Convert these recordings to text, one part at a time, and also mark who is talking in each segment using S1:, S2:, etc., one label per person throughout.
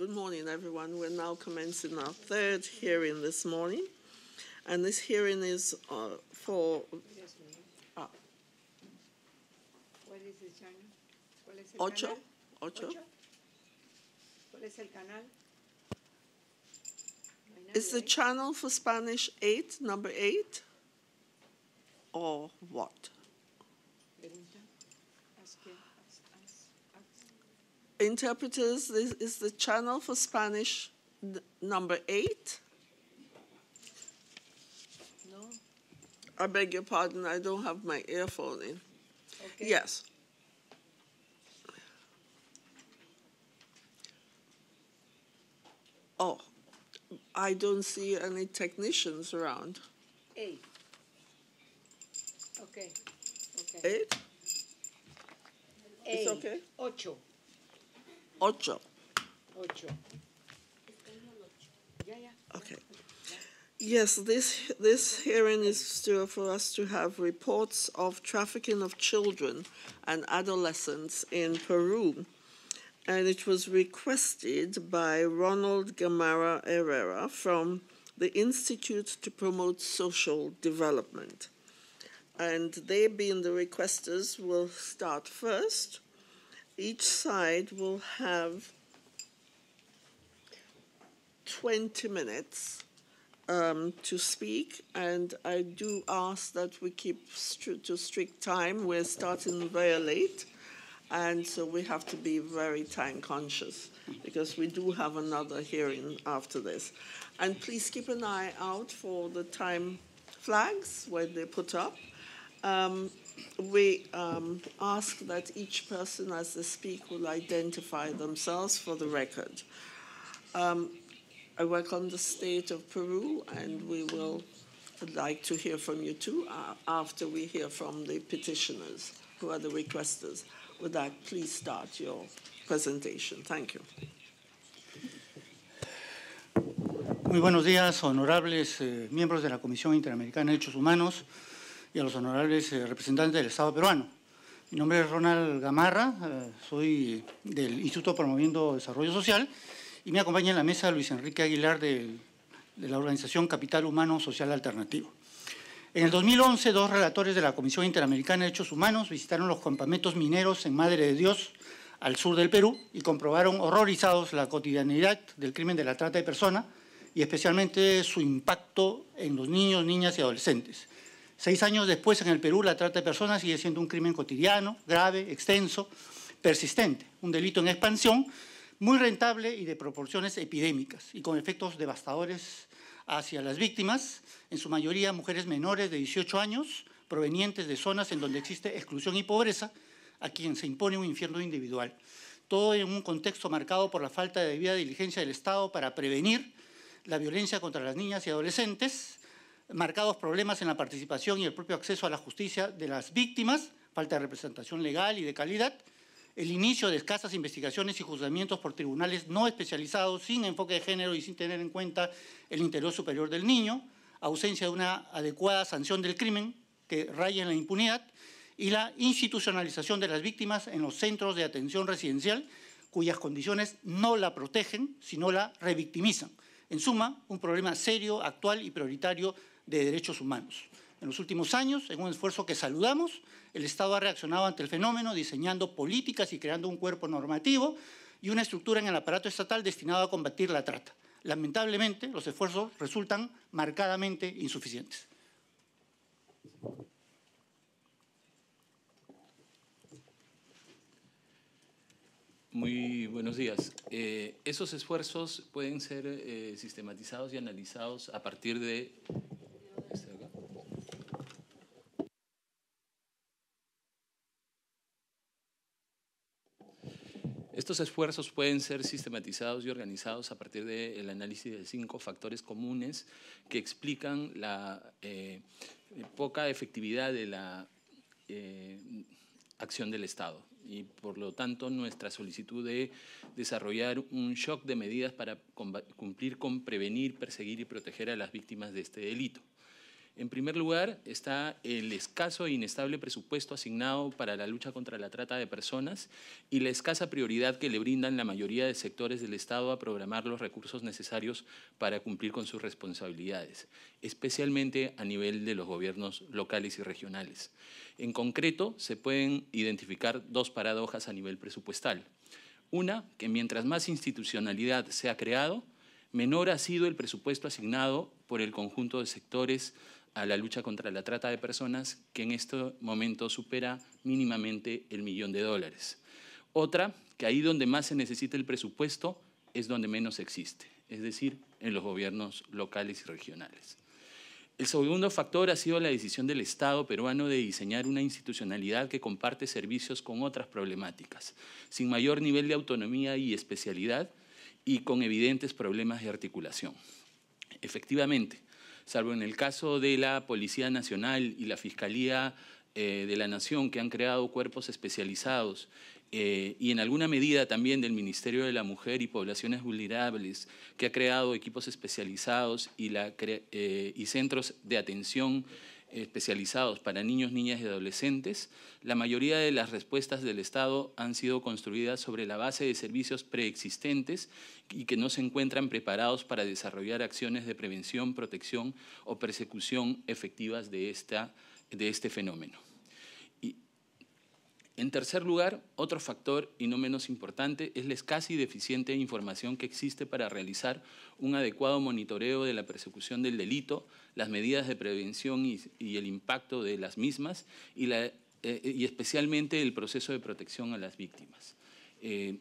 S1: Good morning, everyone. We're now commencing our third hearing this morning, and this hearing is uh, for. Ah. Uh,
S2: what is the channel? Ocho. Ocho.
S1: Is the channel for Spanish 8, number 8, or what? interpreters, this is the channel for Spanish number eight. No. I beg your pardon, I don't have my earphone in. Okay. Yes. Oh, I don't see any technicians around.
S2: Eight. Okay.
S1: okay. Eight? Eight. It's okay? Ocho. Ocho. Okay. Yes, this, this hearing is still for us to have reports of trafficking of children and adolescents in Peru. And it was requested by Ronald Gamara Herrera from the Institute to Promote Social Development. And they, being the requesters, will start first each side will have 20 minutes um, to speak, and I do ask that we keep to strict time. We're starting very late, and so we have to be very time conscious because we do have another hearing after this. And please keep an eye out for the time flags when they put up. Um, we um, ask that each person as they speak will identify themselves for the record. Um, I work on the state of Peru, and we will like to hear from you too uh, after we hear from the petitioners who are the requesters. With that, please start your presentation. Thank you.
S3: Muy buenos días, honorables eh, miembros de la Comisión Interamericana de Derechos Humanos. y a los honorables eh, representantes del Estado peruano. Mi nombre es Ronald Gamarra, eh, soy del Instituto Promoviendo Desarrollo Social y me acompaña en la mesa Luis Enrique Aguilar de la organización Capital Humano Social Alternativo. En el 2011, dos relatores de la Comisión Interamericana de Derechos Humanos visitaron los campamentos mineros en Madre de Dios, al sur del Perú, y comprobaron horrorizados la cotidianidad del crimen de la trata de personas y especialmente su impacto en los niños, niñas y adolescentes. Seis años después, en el Perú, la trata de personas sigue siendo un crimen cotidiano, grave, extenso, persistente, un delito en expansión, muy rentable y de proporciones epidémicas y con efectos devastadores hacia las víctimas, en su mayoría mujeres menores de 18 años, provenientes de zonas en donde existe exclusión y pobreza, a quien se impone un infierno individual. Todo en un contexto marcado por la falta de debida diligencia del Estado para prevenir la violencia contra las niñas y adolescentes, marcados problemas en la participación y el propio acceso a la justicia de las víctimas, falta de representación legal y de calidad, el inicio de escasas investigaciones y juzgamientos por tribunales no especializados, sin enfoque de género y sin tener en cuenta el interior superior del niño, ausencia de una adecuada sanción del crimen que raya en la impunidad y la institucionalización de las víctimas en los centros de atención residencial cuyas condiciones no la protegen, sino la revictimizan. En suma, un problema serio, actual y prioritario de Derechos Humanos. En los últimos años, en un esfuerzo que saludamos, el Estado ha reaccionado ante el fenómeno diseñando políticas y creando un cuerpo normativo y una estructura en el aparato estatal destinado a combatir la trata. Lamentablemente, los esfuerzos resultan marcadamente insuficientes.
S4: Muy buenos días. Eh, esos esfuerzos pueden ser eh, sistematizados y analizados a partir de Estos esfuerzos pueden ser sistematizados y organizados a partir del análisis de cinco factores comunes que explican la eh, poca efectividad de la eh, acción del Estado y por lo tanto nuestra solicitud de desarrollar un shock de medidas para cumplir con prevenir, perseguir y proteger a las víctimas de este delito. En primer lugar, está el escaso e inestable presupuesto asignado para la lucha contra la trata de personas y la escasa prioridad que le brindan la mayoría de sectores del Estado a programar los recursos necesarios para cumplir con sus responsabilidades, especialmente a nivel de los gobiernos locales y regionales. En concreto, se pueden identificar dos paradojas a nivel presupuestal. Una, que mientras más institucionalidad se ha creado, menor ha sido el presupuesto asignado por el conjunto de sectores a la lucha contra la trata de personas, que en este momento supera mínimamente el millón de dólares. Otra, que ahí donde más se necesita el presupuesto es donde menos existe, es decir, en los gobiernos locales y regionales. El segundo factor ha sido la decisión del Estado peruano de diseñar una institucionalidad que comparte servicios con otras problemáticas, sin mayor nivel de autonomía y especialidad y con evidentes problemas de articulación. Efectivamente, salvo en el caso de la Policía Nacional y la Fiscalía eh, de la Nación, que han creado cuerpos especializados, eh, y en alguna medida también del Ministerio de la Mujer y Poblaciones Vulnerables, que ha creado equipos especializados y, eh, y centros de atención especializados para niños, niñas y adolescentes, la mayoría de las respuestas del Estado han sido construidas sobre la base de servicios preexistentes y que no se encuentran preparados para desarrollar acciones de prevención, protección o persecución efectivas de, esta, de este fenómeno. En tercer lugar, otro factor y no menos importante es la escasa y deficiente información que existe para realizar un adecuado monitoreo de la persecución del delito, las medidas de prevención y, el impacto de las mismas eh, y, especialmente el proceso de protección a las víctimas. Eh,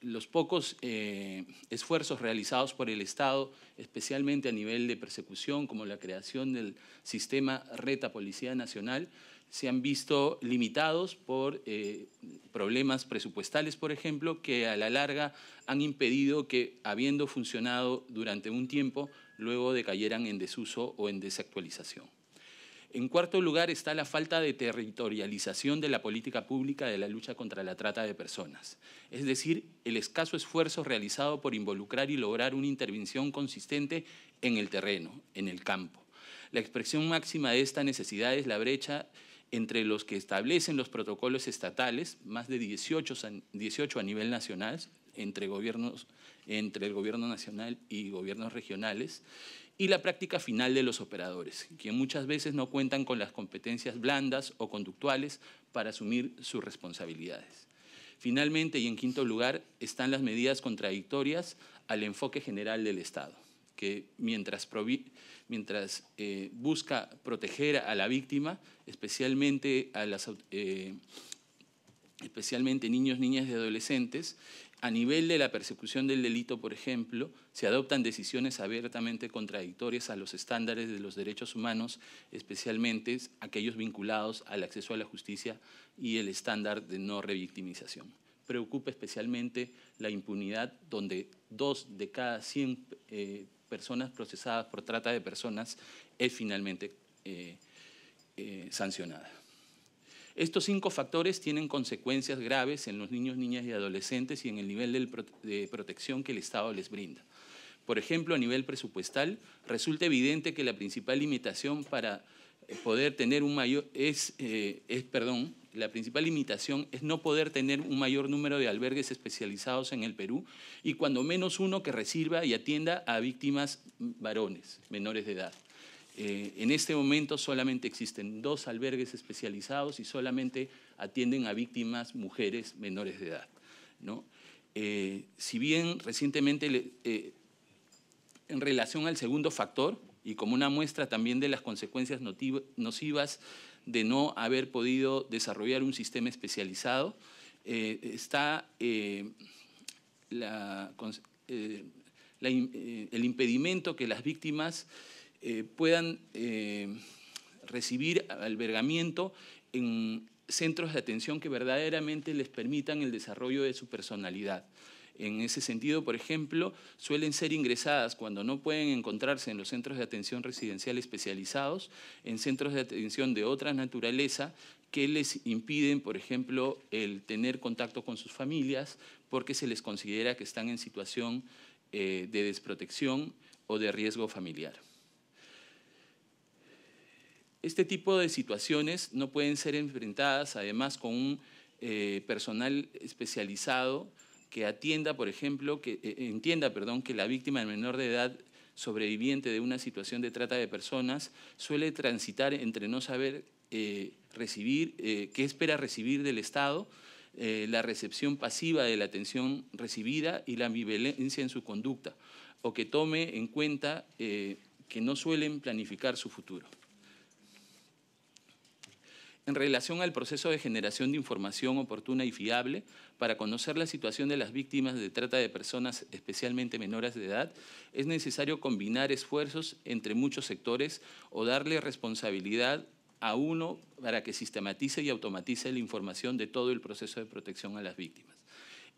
S4: los pocos eh, esfuerzos realizados por el Estado, especialmente a nivel de persecución, como la creación del sistema Reta Policía Nacional, se han visto limitados por eh, problemas presupuestales, por ejemplo, que a la larga han impedido que, habiendo funcionado durante un tiempo, luego decayeran en desuso o en desactualización. En cuarto lugar está la falta de territorialización de la política pública de la lucha contra la trata de personas, es decir, el escaso esfuerzo realizado por involucrar y lograr una intervención consistente en el terreno, en el campo. La expresión máxima de esta necesidad es la brecha entre los que establecen los protocolos estatales, más de 18, a nivel nacional, entre, entre el gobierno nacional y gobiernos regionales, y la práctica final de los operadores, que muchas veces no cuentan con las competencias blandas o conductuales para asumir sus responsabilidades. Finalmente, y en quinto lugar, están las medidas contradictorias al enfoque general del Estado que mientras, mientras eh, busca proteger a la víctima, especialmente a las, eh, especialmente niños, niñas y adolescentes, a nivel de la persecución del delito, por ejemplo, se adoptan decisiones abiertamente contradictorias a los estándares de los derechos humanos, especialmente aquellos vinculados al acceso a la justicia y el estándar de no revictimización. Preocupa especialmente la impunidad, donde dos de cada 100 personas procesadas por trata de personas es finalmente eh, eh, sancionada. Estos cinco factores tienen consecuencias graves en los niños, niñas y adolescentes y en el nivel de protección que el Estado les brinda. Por ejemplo, a nivel presupuestal, resulta evidente que la principal limitación para eh, poder tener un mayor es perdón, la principal limitación es no poder tener un mayor número de albergues especializados en el Perú y cuando menos uno que reciba y atienda a víctimas varones menores de edad. Eh, en este momento solamente existen dos albergues especializados y solamente atienden a víctimas mujeres menores de edad. ¿no? Eh, si bien recientemente, eh, en relación al segundo factor, y como una muestra también de las consecuencias nocivas de no haber podido desarrollar un sistema especializado. Eh, está eh, eh, el impedimento que las víctimas puedan recibir albergamiento en centros de atención que verdaderamente les permitan el desarrollo de su personalidad. En ese sentido, por ejemplo, suelen ser ingresadas cuando no pueden encontrarse en los centros de atención residencial especializados, en centros de atención de otra naturaleza que les impiden, por ejemplo, el tener contacto con sus familias porque se les considera que están en situación eh, de desprotección o de riesgo familiar. Este tipo de situaciones no pueden ser enfrentadas además con un eh, personal especializado que atienda, por ejemplo, que eh, eh, entienda, perdón, que la víctima menor de edad sobreviviente de una situación de trata de personas suele transitar entre no saber eh, recibir, qué espera recibir del Estado, la recepción pasiva de la atención recibida y la ambivalencia en su conducta, o que tome en cuenta que no suelen planificar su futuro en relación al proceso de generación de información oportuna y fiable para conocer la situación de las víctimas de trata de personas, especialmente menores de edad, es necesario combinar esfuerzos entre muchos sectores o darle responsabilidad a uno para que sistematice y automatice la información de todo el proceso de protección a las víctimas.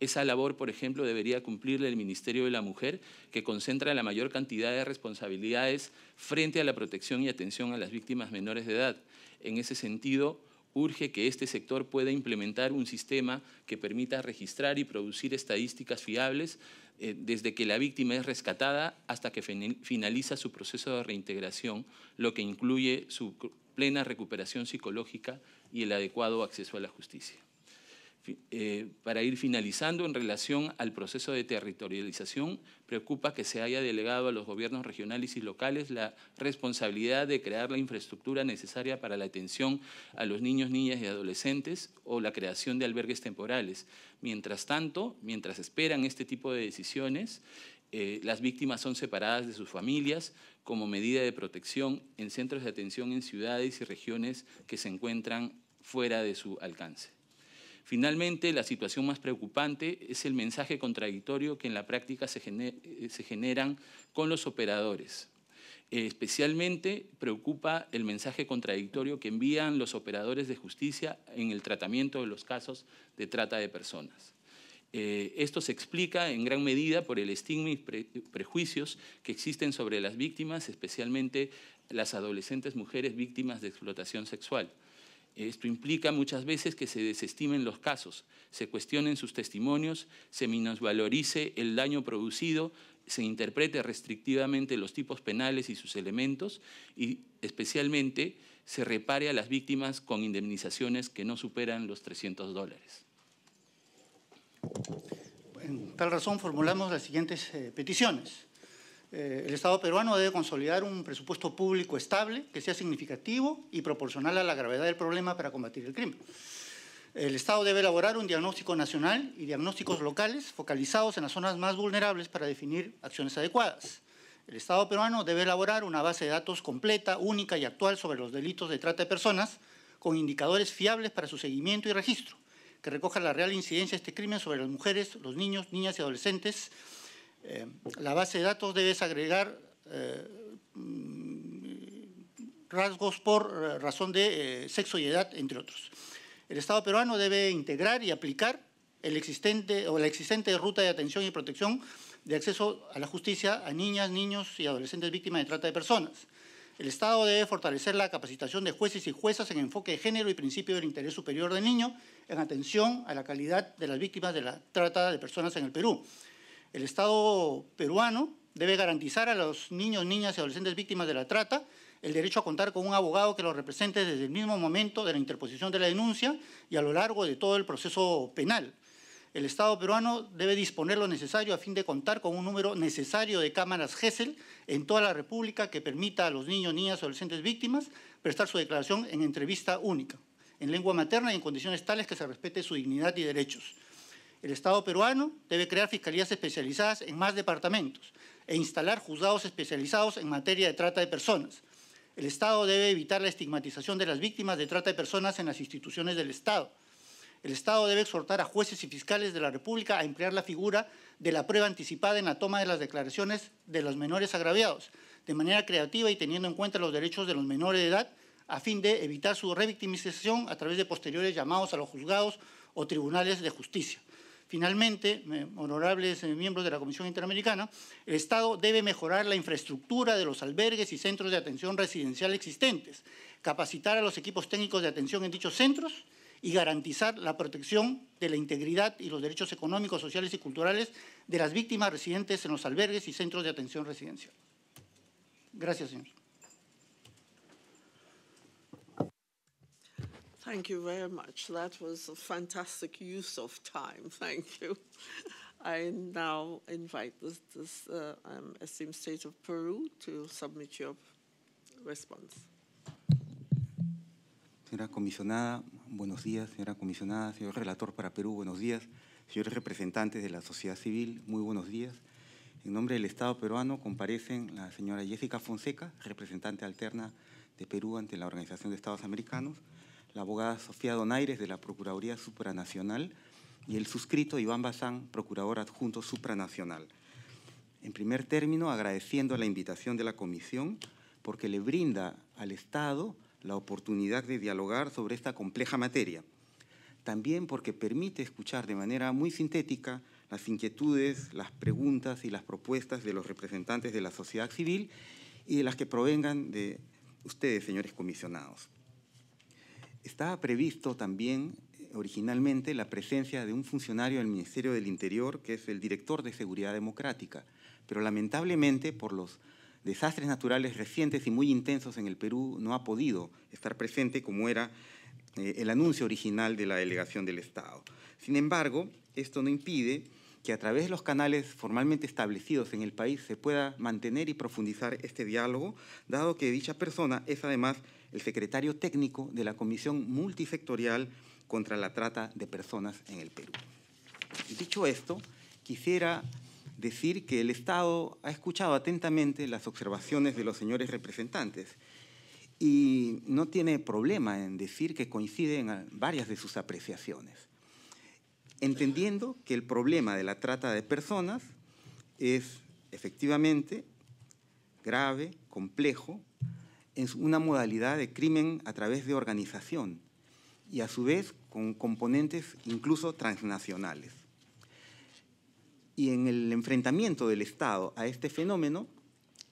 S4: Esa labor, por ejemplo, debería cumplirle el Ministerio de la Mujer, que concentra la mayor cantidad de responsabilidades frente a la protección y atención a las víctimas menores de edad. En ese sentido, urge que este sector pueda implementar un sistema que permita registrar y producir estadísticas fiables eh, desde que la víctima es rescatada hasta que finaliza su proceso de reintegración, lo que incluye su plena recuperación psicológica y el adecuado acceso a la justicia. Eh, para ir finalizando en relación al proceso de territorialización, preocupa que se haya delegado a los gobiernos regionales y locales la responsabilidad de crear la infraestructura necesaria para la atención a los niños, niñas y adolescentes o la creación de albergues temporales. Mientras tanto, mientras esperan este tipo de decisiones, eh, las víctimas son separadas de sus familias como medida de protección en centros de atención en ciudades y regiones que se encuentran fuera de su alcance. Finalmente, la situación más preocupante es el mensaje contradictorio que en la práctica se, eh, generan con los operadores. Eh, especialmente preocupa el mensaje contradictorio que envían los operadores de justicia en el tratamiento de los casos de trata de personas. Eh, esto se explica en gran medida por el estigma y prejuicios que existen sobre las víctimas, especialmente las adolescentes mujeres víctimas de explotación sexual. Esto implica muchas veces que se desestimen los casos, se cuestionen sus testimonios, se minusvalorice el daño producido, se interprete restrictivamente los tipos penales y sus elementos y especialmente se repare a las víctimas con indemnizaciones que no superan los 300 dólares.
S3: En tal razón formulamos las siguientes eh, peticiones eh, el Estado peruano debe consolidar un presupuesto público estable, que sea significativo y proporcional a la gravedad del problema para combatir el crimen. El Estado debe elaborar un diagnóstico nacional y diagnósticos locales focalizados en las zonas más vulnerables para definir acciones adecuadas. El Estado peruano debe elaborar una base de datos completa, única y actual sobre los delitos de trata de personas, con indicadores fiables para su seguimiento y registro, que recoja la real incidencia de este crimen sobre las mujeres, los niños, niñas y adolescentes, eh, la base de datos debe agregar eh, rasgos por eh, razón de sexo y edad, entre otros. El Estado peruano debe integrar y aplicar el existente, o la existente ruta de atención y protección de acceso a la justicia a niñas, niños y adolescentes víctimas de trata de personas. El Estado debe fortalecer la capacitación de jueces y juezas en enfoque de género y principio del interés superior del niño en atención a la calidad de las víctimas de la trata de personas en el Perú. El Estado peruano debe garantizar a los niños, niñas y adolescentes víctimas de la trata el derecho a contar con un abogado que los represente desde el mismo momento de la interposición de la denuncia y a lo largo de todo el proceso penal. El Estado peruano debe disponer lo necesario a fin de contar con un número necesario de cámaras GESEL en toda la República que permita a los niños, niñas y adolescentes víctimas prestar su declaración en entrevista única, en lengua materna y en condiciones tales que se respete su dignidad y derechos. El Estado peruano debe crear fiscalías especializadas en más departamentos e instalar juzgados especializados en materia de trata de personas. El Estado debe evitar la estigmatización de las víctimas de trata de personas en las instituciones del Estado. El Estado debe exhortar a jueces y fiscales de la República a emplear la figura de la prueba anticipada en la toma de las declaraciones de los menores agraviados, de manera creativa y teniendo en cuenta los derechos de los menores de edad, a fin de evitar su revictimización a través de posteriores llamados a los juzgados o tribunales de justicia. Finalmente, honorables eh, miembros de la Comisión Interamericana, el Estado debe mejorar la infraestructura de los albergues y centros de atención residencial existentes, capacitar a los equipos técnicos de atención en dichos centros y garantizar la protección de la integridad y los derechos económicos, sociales y culturales de las víctimas residentes en los albergues y centros de atención residencial. Gracias, señor.
S1: Thank you very much. That was a fantastic use of time. Thank you. I now invite this, this uh, um, esteemed state of Peru to submit your response. Señora comisionada, buenos días. Señora
S5: comisionada, señor relator para Perú, buenos días. Señores representantes de la sociedad civil, muy buenos días. En nombre del Estado peruano comparecen la señora Jessica Fonseca, representante alterna de Perú ante la Organización de Estados Americanos, la abogada Sofía Donaires de la Procuraduría Supranacional y el suscrito Iván Bazán, Procurador Adjunto Supranacional. En primer término, agradeciendo la invitación de la Comisión porque le brinda al Estado la oportunidad de dialogar sobre esta compleja materia. También porque permite escuchar de manera muy sintética las inquietudes, las preguntas y las propuestas de los representantes de la sociedad civil y de las que provengan de ustedes, señores comisionados. Estaba previsto también eh, originalmente la presencia de un funcionario del Ministerio del Interior, que es el director de Seguridad Democrática, pero lamentablemente por los desastres naturales recientes y muy intensos en el Perú no ha podido estar presente como era eh, el anuncio original de la delegación del Estado. Sin embargo, esto no impide que a través de los canales formalmente establecidos en el país se pueda mantener y profundizar este diálogo, dado que dicha persona es además el secretario técnico de la Comisión Multisectorial contra la Trata de Personas en el Perú. dicho esto, quisiera decir que el Estado ha escuchado atentamente las observaciones de los señores representantes y no tiene problema en decir que coinciden varias de sus apreciaciones, entendiendo que el problema de la trata de personas es efectivamente grave, complejo es una modalidad de crimen a través de organización y a su vez con componentes incluso transnacionales. Y en el enfrentamiento del Estado a este fenómeno,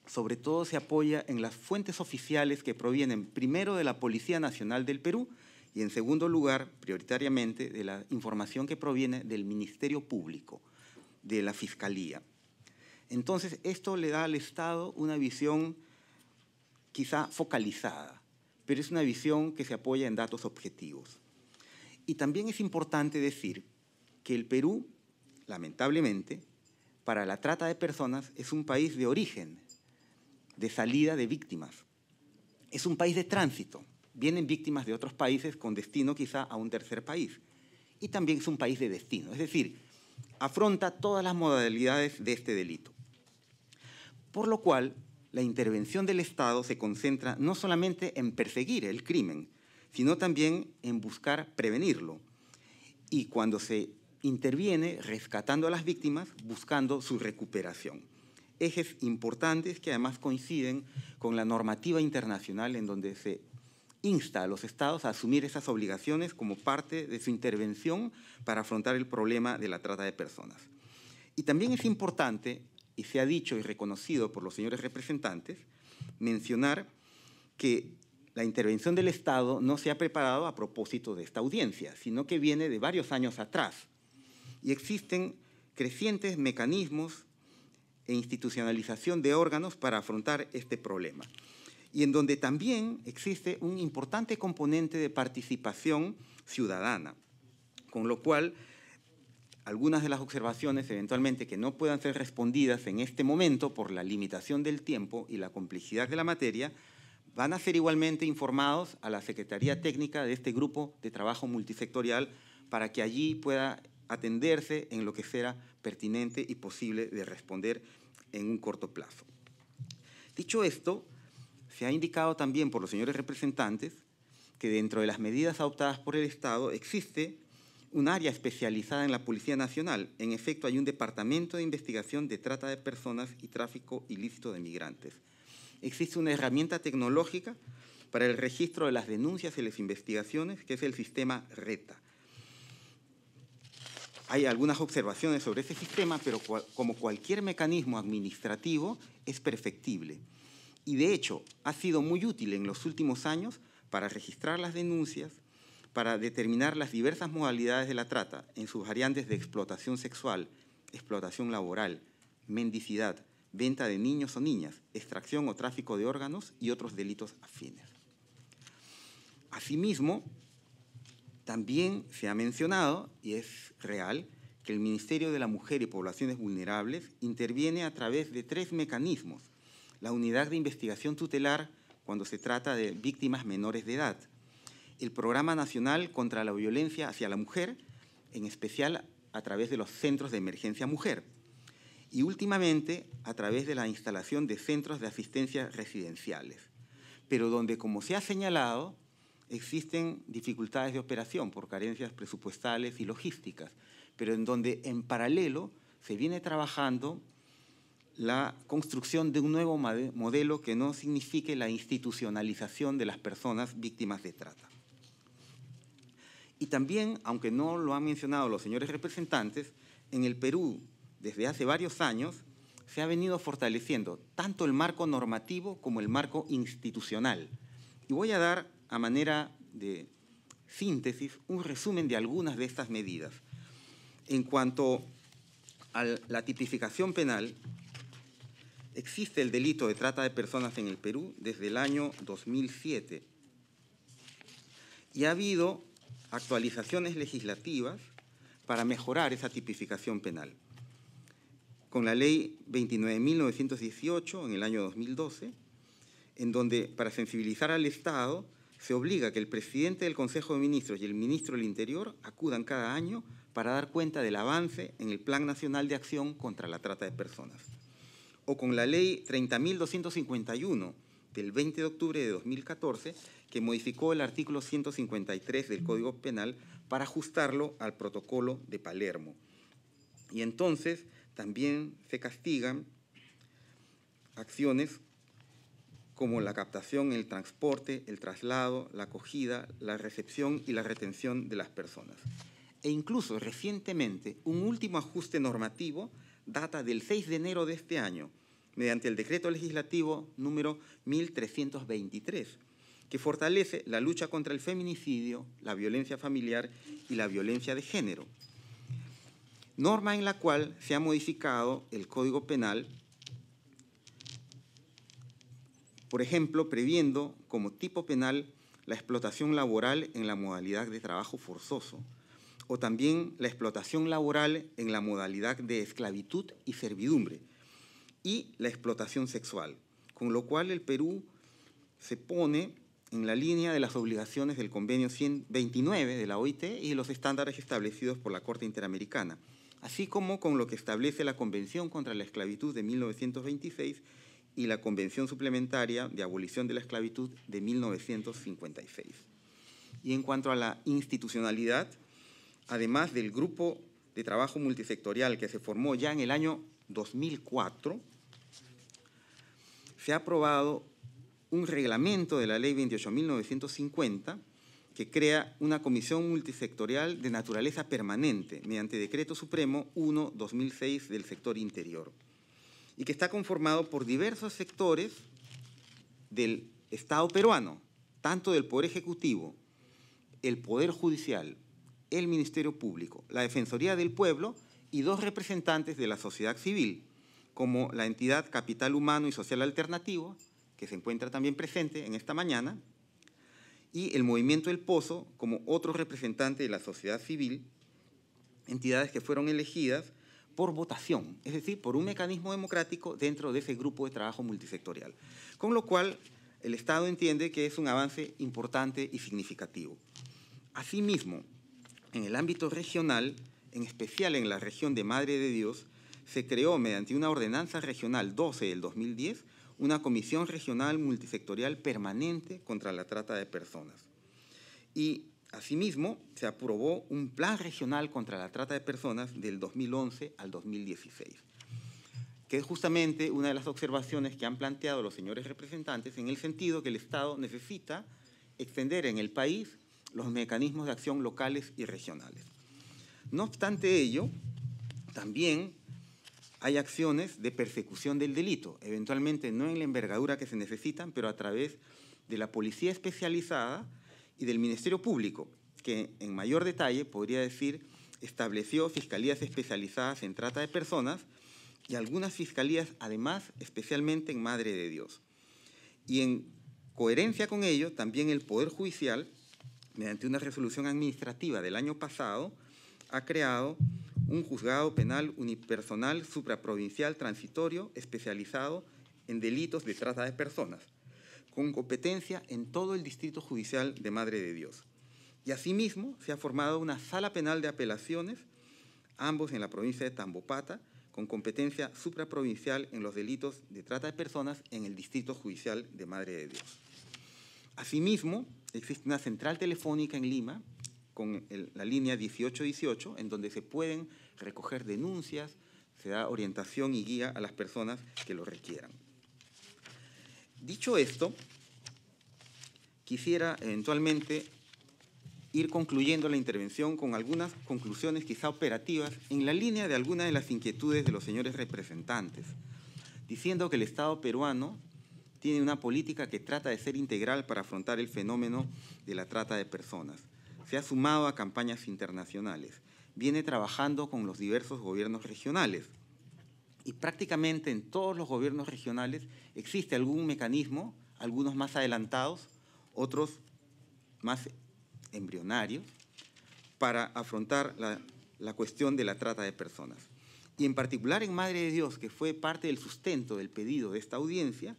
S5: sobre todo se apoya en las fuentes oficiales que provienen primero de la Policía Nacional del Perú y en segundo lugar, prioritariamente, de la información que proviene del Ministerio Público, de la Fiscalía. Entonces, esto le da al Estado una visión quizá focalizada, pero es una visión que se apoya en datos objetivos. Y también es importante decir que el Perú, lamentablemente, para la trata de personas es un país de origen, de salida de víctimas. Es un país de tránsito. Vienen víctimas de otros países con destino quizá a un tercer país. Y también es un país de destino. Es decir, afronta todas las modalidades de este delito. Por lo cual, la intervención del Estado se concentra no solamente en perseguir el crimen, sino también en buscar prevenirlo. Y cuando se interviene, rescatando a las víctimas, buscando su recuperación. Ejes importantes que además coinciden con la normativa internacional en donde se insta a los estados a asumir esas obligaciones como parte de su intervención para afrontar el problema de la trata de personas. Y también es importante y se ha dicho y reconocido por los señores representantes, mencionar que la intervención del Estado no se ha preparado a propósito de esta audiencia, sino que viene de varios años atrás. Y existen crecientes mecanismos e institucionalización de órganos para afrontar este problema. Y en donde también existe un importante componente de participación ciudadana, con lo cual algunas de las observaciones eventualmente que no puedan ser respondidas en este momento por la limitación del tiempo y la complejidad de la materia, van a ser igualmente informados a la Secretaría Técnica de este grupo de trabajo multisectorial para que allí pueda atenderse en lo que será pertinente y posible de responder en un corto plazo. Dicho esto, se ha indicado también por los señores representantes que dentro de las medidas adoptadas por el Estado existe un área especializada en la Policía Nacional. En efecto, hay un departamento de investigación de trata de personas y tráfico ilícito de migrantes. Existe una herramienta tecnológica para el registro de las denuncias y las investigaciones, que es el sistema RETA. Hay algunas observaciones sobre ese sistema, pero como cualquier mecanismo administrativo, es perfectible. Y de hecho, ha sido muy útil en los últimos años para registrar las denuncias, para determinar las diversas modalidades de la trata en sus variantes de explotación sexual, explotación laboral, mendicidad, venta de niños o niñas, extracción o tráfico de órganos y otros delitos afines. Asimismo, también se ha mencionado, y es real, que el Ministerio de la Mujer y Poblaciones Vulnerables interviene a través de tres mecanismos. La unidad de investigación tutelar cuando se trata de víctimas menores de edad, el Programa Nacional contra la Violencia hacia la Mujer, en especial a través de los Centros de Emergencia Mujer y últimamente a través de la instalación de centros de asistencia residenciales, pero donde, como se ha señalado, existen dificultades de operación por carencias presupuestales y logísticas, pero en donde en paralelo se viene trabajando la construcción de un nuevo modelo que no signifique la institucionalización de las personas víctimas de trata. Y también, aunque no lo han mencionado los señores representantes, en el Perú, desde hace varios años, se ha venido fortaleciendo tanto el marco normativo como el marco institucional. Y voy a dar, a manera de síntesis, un resumen de algunas de estas medidas. En cuanto a la tipificación penal, existe el delito de trata de personas en el Perú desde el año 2007. Y ha habido actualizaciones legislativas para mejorar esa tipificación penal. Con la ley 29.918 en el año 2012, en donde para sensibilizar al Estado se obliga que el presidente del Consejo de Ministros y el ministro del Interior acudan cada año para dar cuenta del avance en el Plan Nacional de Acción contra la Trata de Personas. O con la ley 30.251 del 20 de octubre de 2014, que modificó el artículo 153 del Código Penal para ajustarlo al protocolo de Palermo. Y entonces también se castigan acciones como la captación, el transporte, el traslado, la acogida, la recepción y la retención de las personas. E incluso recientemente, un último ajuste normativo data del 6 de enero de este año, mediante el decreto legislativo número 1323, que fortalece la lucha contra el feminicidio, la violencia familiar y la violencia de género. Norma en la cual se ha modificado el Código Penal, por ejemplo, previendo como tipo penal la explotación laboral en la modalidad de trabajo forzoso o también la explotación laboral en la modalidad de esclavitud y servidumbre y la explotación sexual, con lo cual el Perú se pone en la línea de las obligaciones del Convenio 129 de la OIT y los estándares establecidos por la Corte Interamericana, así como con lo que establece la Convención contra la Esclavitud de 1926 y la Convención Suplementaria de Abolición de la Esclavitud de 1956. Y en cuanto a la institucionalidad, además del grupo de trabajo multisectorial que se formó ya en el año 2004, se ha aprobado un reglamento de la Ley 28.950 que crea una comisión multisectorial de naturaleza permanente mediante Decreto Supremo 1-2006 del sector interior y que está conformado por diversos sectores del Estado peruano, tanto del Poder Ejecutivo, el Poder Judicial, el Ministerio Público, la Defensoría del Pueblo y dos representantes de la sociedad civil, como la entidad Capital Humano y Social Alternativo, que se encuentra también presente en esta mañana, y el Movimiento del Pozo como otro representante de la sociedad civil, entidades que fueron elegidas por votación, es decir, por un mecanismo democrático dentro de ese grupo de trabajo multisectorial. Con lo cual, el Estado entiende que es un avance importante y significativo. Asimismo, en el ámbito regional, en especial en la región de Madre de Dios, se creó mediante una ordenanza regional 12 del 2010 una comisión regional multisectorial permanente contra la trata de personas. Y asimismo se aprobó un plan regional contra la trata de personas del 2011 al 2016, que es justamente una de las observaciones que han planteado los señores representantes en el sentido que el Estado necesita extender en el país los mecanismos de acción locales y regionales. No obstante ello, también hay acciones de persecución del delito, eventualmente no en la envergadura que se necesitan, pero a través de la policía especializada y del Ministerio Público, que en mayor detalle, podría decir, estableció fiscalías especializadas en trata de personas y algunas fiscalías además especialmente en Madre de Dios. Y en coherencia con ello, también el Poder Judicial, mediante una resolución administrativa del año pasado, ha creado un juzgado penal unipersonal supraprovincial transitorio especializado en delitos de trata de personas, con competencia en todo el Distrito Judicial de Madre de Dios. Y asimismo se ha formado una sala penal de apelaciones, ambos en la provincia de Tambopata, con competencia supraprovincial en los delitos de trata de personas en el Distrito Judicial de Madre de Dios. Asimismo, existe una central telefónica en Lima con la línea 1818, en donde se pueden recoger denuncias, se da orientación y guía a las personas que lo requieran. Dicho esto, quisiera eventualmente ir concluyendo la intervención con algunas conclusiones quizá operativas en la línea de algunas de las inquietudes de los señores representantes, diciendo que el Estado peruano tiene una política que trata de ser integral para afrontar el fenómeno de la trata de personas se ha sumado a campañas internacionales, viene trabajando con los diversos gobiernos regionales y prácticamente en todos los gobiernos regionales existe algún mecanismo, algunos más adelantados, otros más embrionarios, para afrontar la, cuestión de la trata de personas. Y en particular en Madre de Dios, que fue parte del sustento del pedido de esta audiencia,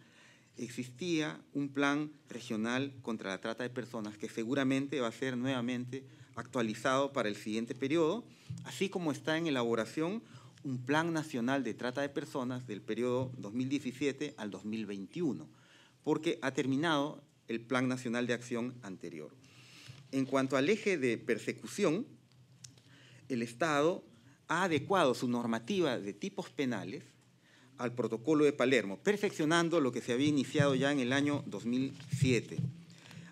S5: existía un plan regional contra la trata de personas que seguramente va a ser nuevamente actualizado para el siguiente periodo, así como está en elaboración un plan nacional de trata de personas del periodo 2017 al 2021, porque ha terminado el plan nacional de acción anterior. En cuanto al eje de persecución, el Estado ha adecuado su normativa de tipos penales al protocolo de Palermo, perfeccionando lo que se había iniciado ya en el año 2007.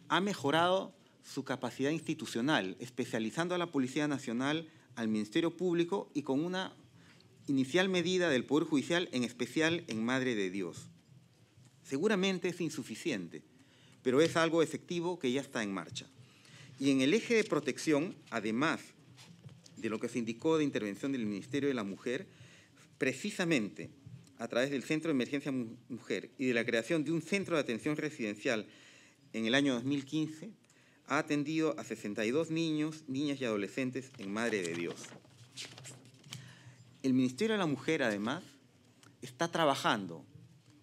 S5: Ha mejorado su capacidad institucional, especializando a la Policía Nacional, al Ministerio Público y con una inicial medida del Poder Judicial, en especial en Madre de Dios. Seguramente es insuficiente, pero es algo efectivo que ya está en marcha. Y en el eje de protección, además de lo que se indicó de intervención del Ministerio de la Mujer, precisamente a través del Centro de Emergencia Mujer y de la creación de un centro de atención residencial en el año 2015, ha atendido a 62 niños, niñas y adolescentes en Madre de Dios. El Ministerio de la Mujer, además, está trabajando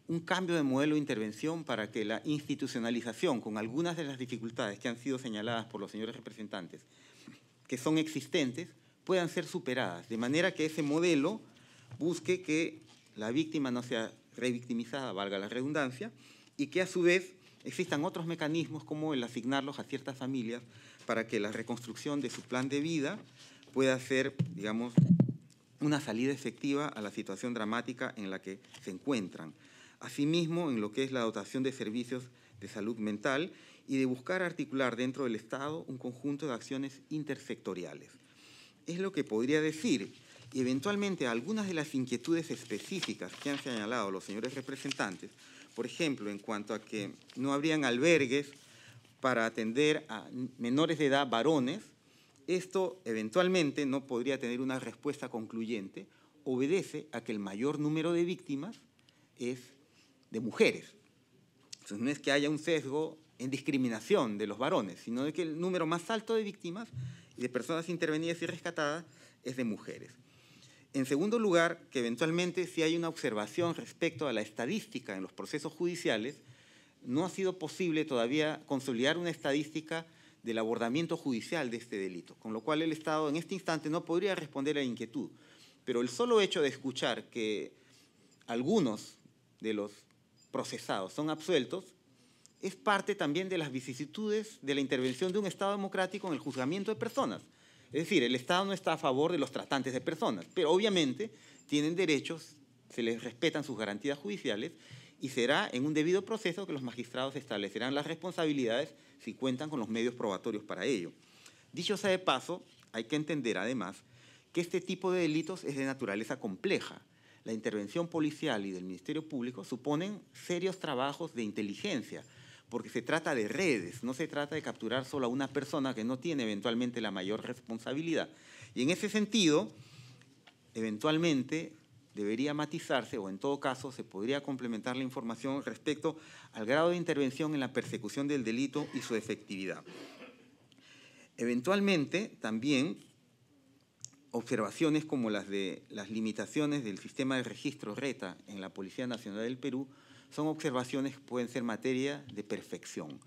S5: un cambio de modelo de intervención para que la institucionalización, con algunas de las dificultades que han sido señaladas por los señores representantes, que son existentes, puedan ser superadas, de manera que ese modelo busque que la víctima no sea revictimizada, valga la redundancia, y que a su vez existan otros mecanismos como el asignarlos a ciertas familias para que la reconstrucción de su plan de vida pueda ser, digamos, una salida efectiva a la situación dramática en la que se encuentran. Asimismo, en lo que es la dotación de servicios de salud mental y de buscar articular dentro del Estado un conjunto de acciones intersectoriales. Es lo que podría decir y eventualmente algunas de las inquietudes específicas que han señalado los señores representantes, por ejemplo, en cuanto a que no habrían albergues para atender a menores de edad varones, esto eventualmente no podría tener una respuesta concluyente, obedece a que el mayor número de víctimas es de mujeres. Entonces no es que haya un sesgo en discriminación de los varones, sino de que el número más alto de víctimas y de personas intervenidas y rescatadas es de mujeres. En segundo lugar, que eventualmente si hay una observación respecto a la estadística en los procesos judiciales, no ha sido posible todavía consolidar una estadística del abordamiento judicial de este delito, con lo cual el Estado en este instante no podría responder a la inquietud. Pero el solo hecho de escuchar que algunos de los procesados son absueltos es parte también de las vicisitudes de la intervención de un Estado democrático en el juzgamiento de personas. Es decir, el Estado no está a favor de los tratantes de personas, pero obviamente tienen derechos, se les respetan sus garantías judiciales y será en un debido proceso que los magistrados establecerán las responsabilidades si cuentan con los medios probatorios para ello. Dicho sea de paso, hay que entender además que este tipo de delitos es de naturaleza compleja. La intervención policial y del Ministerio Público suponen serios trabajos de inteligencia, porque se trata de redes, no se trata de capturar solo a una persona que no tiene eventualmente la mayor responsabilidad. Y en ese sentido, eventualmente debería matizarse o en todo caso se podría complementar la información respecto al grado de intervención en la persecución del delito y su efectividad. Eventualmente, también observaciones como las de las limitaciones del sistema de registro RETA en la Policía Nacional del Perú son observaciones que pueden ser materia de perfección.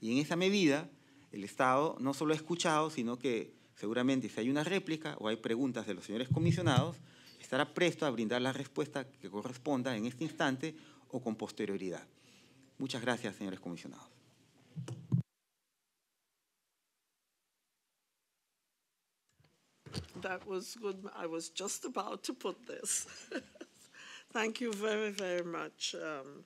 S5: Y en esa medida, el Estado no solo ha escuchado, sino que seguramente si hay una réplica o hay preguntas de los señores comisionados, estará presto a brindar la respuesta que corresponda en este instante o con posterioridad. Muchas gracias, señores comisionados.
S1: That was good. I was just about to put this. Thank you um,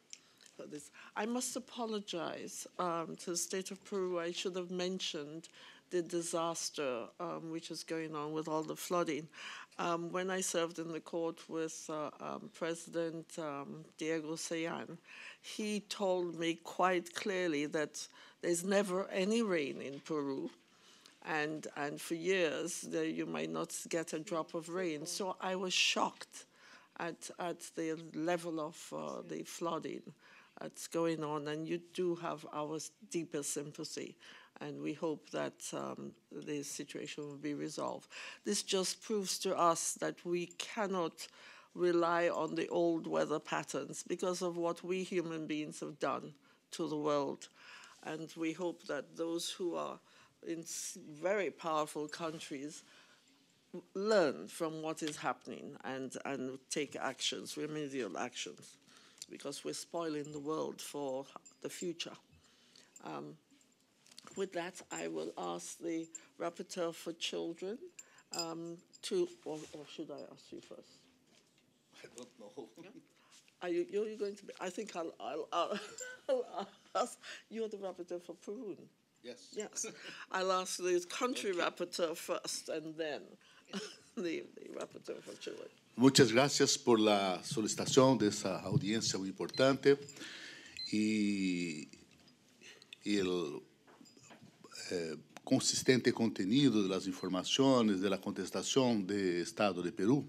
S1: this. I must apologize um, to the state of Peru. I should have mentioned the disaster um, which is going on with all the flooding. Um, when I served in the court with uh, um, President um, Diego Sayan, he told me quite clearly that there's never any rain in Peru. And, and for years, you might not get a drop of rain. So I was shocked at, at the level of uh, the flooding that's going on, and you do have our deepest sympathy. And we hope that um, the situation will be resolved. This just proves to us that we cannot rely on the old weather patterns because of what we human beings have done to the world. And we hope that those who are in very powerful countries learn from what is happening and, and take actions, remedial actions because we're spoiling the world for the future. Um, with that, I will ask the rapporteur for children um, to, or, or, should I ask you first? I don't know. Yeah. Are you you're going to be? I think I'll I'll, I'll, I'll ask. You're the rapporteur for Peru. Yes. Yes. I'll ask the country okay. rapporteur first, and then the the rapporteur for Chile.
S6: Muchas gracias por la solicitación de esta audiencia muy importante y, el eh, consistente contenido de las informaciones, de la contestación de Estado de Perú.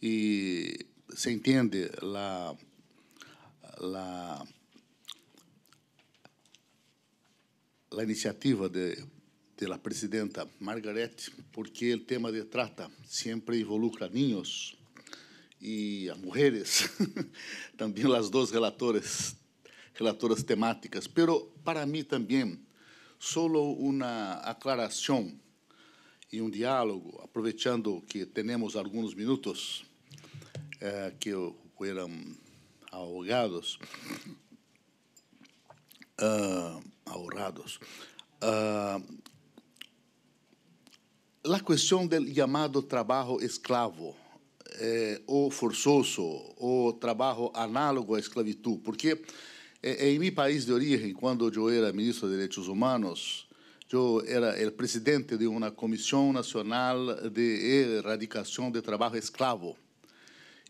S6: Y se entiende la, la, iniciativa de de la presidenta Margaret, porque el tema de trata siempre involucra niños e a mulheres também as duas relatoras, relatoras temáticas. Pero para mim também solo uma aclaração e um diálogo, aproveitando que temos alguns minutos eh, que foram ahogados, uh, ahorrados. Uh, la questão do chamado trabalho esclavo é, o forçoso, o trabalho análogo à esclavitud, porque é, é, em meu país de origem, quando eu era ministro de Direitos Humanos, eu era o presidente de uma comissão nacional de erradicação de trabalho escravo.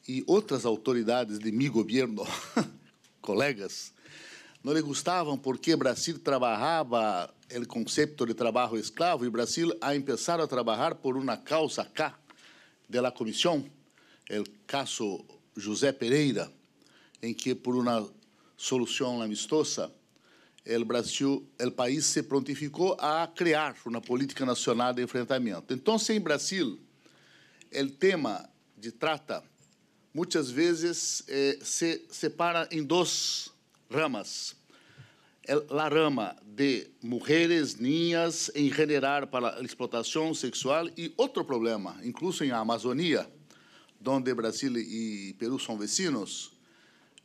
S6: E outras autoridades de meu governo, colegas, não lhe gostavam porque Brasil trabalhava o conceito de trabalho escravo e Brasil a começar a trabalhar por uma causa cá de la comissão o caso José Pereira, em que por uma solução amistosa, o Brasil, o país se prontificou a criar uma política nacional de enfrentamento. Então, em Brasil, o tema de trata muitas vezes eh, se separa em duas ramas. a rama de mulheres, ninhas, em gerar para a explotação sexual e outro problema, incluso em Amazônia, donde Brasil e Peru são vecinos,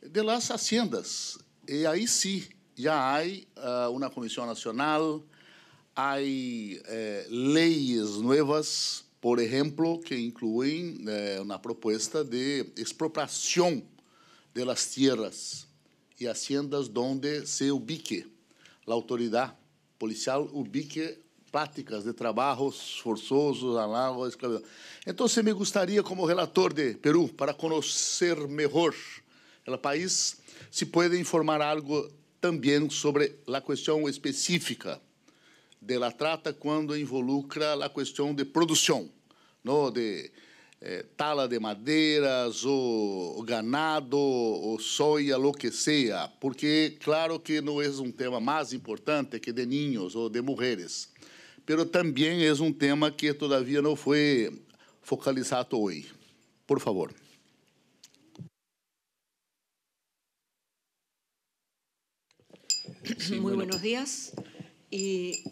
S6: de las haciendas. E aí sim, já há uh, uma comissão nacional, há eh, leis novas, por exemplo, que incluem eh, uma proposta de expropriação de las tierras e haciendas onde se ubique, a autoridade policial ubique práticas de trabalhos forçosos, análogos à escravidão. Então, me gostaria, como relator de Peru, para conhecer melhor o país, se pode informar algo também sobre a questão específica de la trata quando involucra a questão de produção, no de eh, tala de madeiras, o, ganado, o soja, lo que porque claro que não é um tema mais importante que de niños ou de mulheres, pero también es un tema que todavía no fue focalizado hoy. Por favor.
S2: Muy buenos pues. días. Y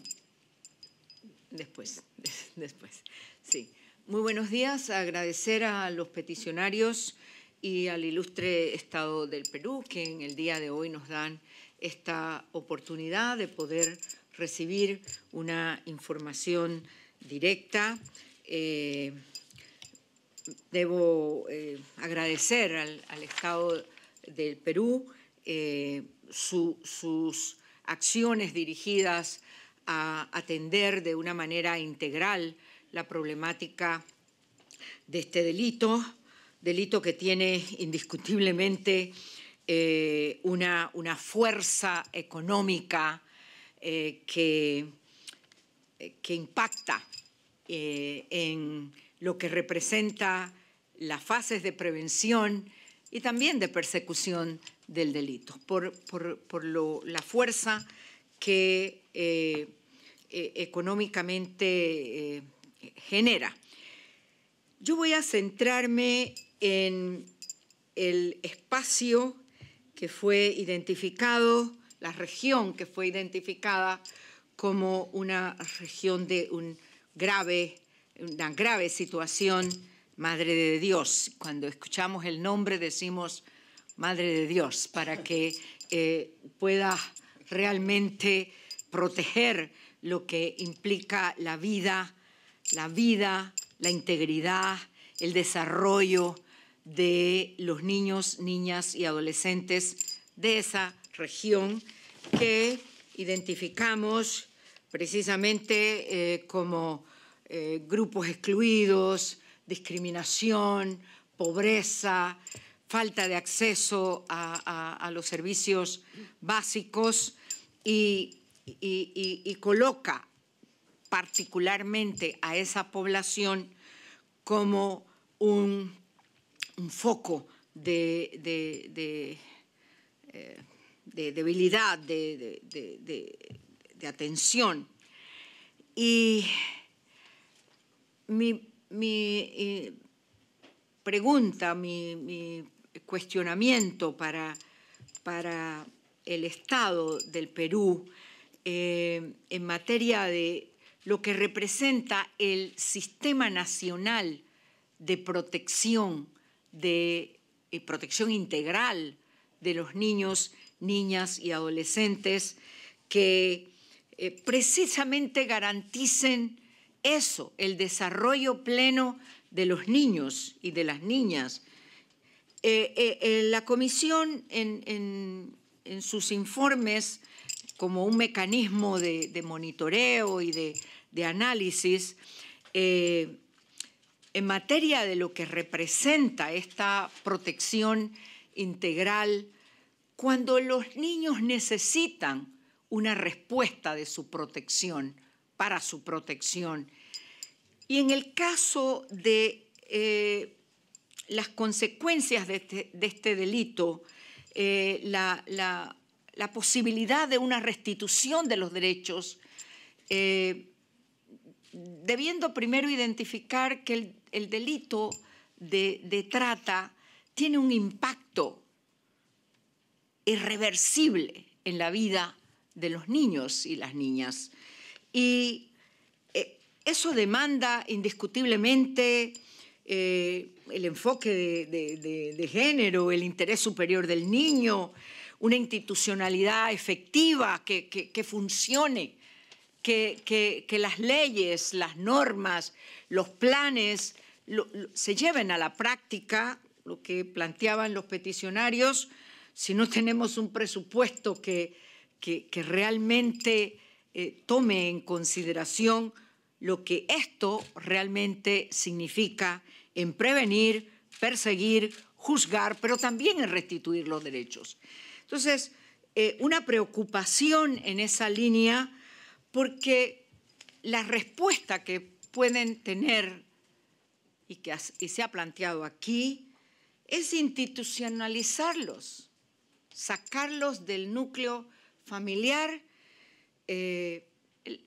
S2: después, después, sí. Muy buenos días. Agradecer a los peticionarios y al ilustre Estado del Perú que en el día de hoy nos dan esta oportunidad de poder recibir una información directa. Eh, debo eh, agradecer al, Estado del Perú eh, sus acciones dirigidas a atender de una manera integral la problemática de este delito, delito que tiene indiscutiblemente una, una, fuerza económica eh, eh, que, impacta eh, en lo que representa las fases de prevención y también de persecución del delito, por, la fuerza que económicamente genera. Yo voy a centrarme en el espacio que fue identificado la región que fue identificada como una región de grave, una grave situación, Madre de Dios. Cuando escuchamos el nombre decimos Madre de Dios para que eh, pueda realmente proteger lo que implica la vida, la vida, la integridad, el desarrollo de los niños, niñas y adolescentes de esa región que identificamos precisamente eh, como eh, grupos excluidos, discriminación, pobreza, falta de acceso a, los servicios básicos y, coloca particularmente a esa población como un, foco de, eh, de debilidad, de, atención. Y mi, eh, pregunta, mi, cuestionamiento para, para el Estado del Perú eh, en materia de lo que representa el sistema nacional de protección, de eh, protección integral de los niños niñas y adolescentes que eh, precisamente garanticen eso, el desarrollo pleno de los niños y de las niñas. Eh, eh, la comisión en, sus informes, como un mecanismo de, monitoreo y de análisis, en materia de lo que representa esta protección integral cuando los niños necesitan una respuesta de su protección, para su protección. Y en el caso de eh, las consecuencias de este, este delito, eh, la, posibilidad de una restitución de los derechos, eh, debiendo primero identificar que el, delito de trata tiene un impacto irreversible en la vida de los niños y las niñas. Y eh, eso demanda indiscutiblemente eh, el enfoque de, género, el interés superior del niño, una institucionalidad efectiva que, funcione, que, las leyes, las normas, los planes se lleven a la práctica, lo que planteaban los peticionarios, si no tenemos un presupuesto que, realmente eh, tome en consideración lo que esto realmente significa en prevenir, perseguir, juzgar, pero también en restituir los derechos. Entonces, eh, una preocupación en esa línea porque la respuesta que pueden tener y que y se ha planteado aquí es institucionalizarlos sacarlos del núcleo familiar, eh,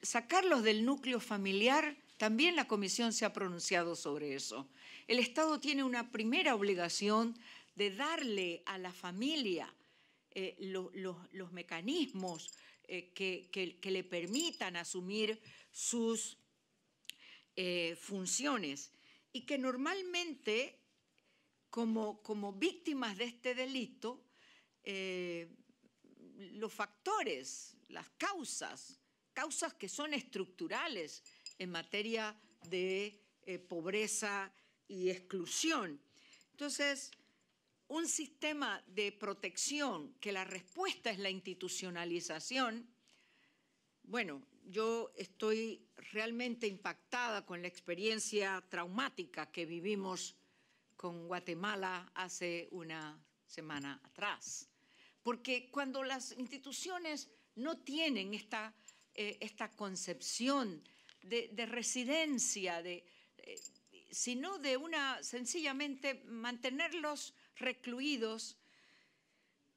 S2: sacarlos del núcleo familiar, también la Comisión se ha pronunciado sobre eso. El Estado tiene una primera obligación de darle a la familia eh, los mecanismos eh, que, le permitan asumir sus funciones y que normalmente como víctimas de este delito eh, los factores, las causas, causas que son estructurales en materia de eh, pobreza y exclusión. Entonces, un sistema de protección que la respuesta es la institucionalización, bueno, yo estoy realmente impactada con la experiencia traumática que vivimos con Guatemala hace una semana atrás. Porque cuando las instituciones no tienen esta, eh, concepción de, residencia, eh, sino de una sencillamente mantenerlos recluidos,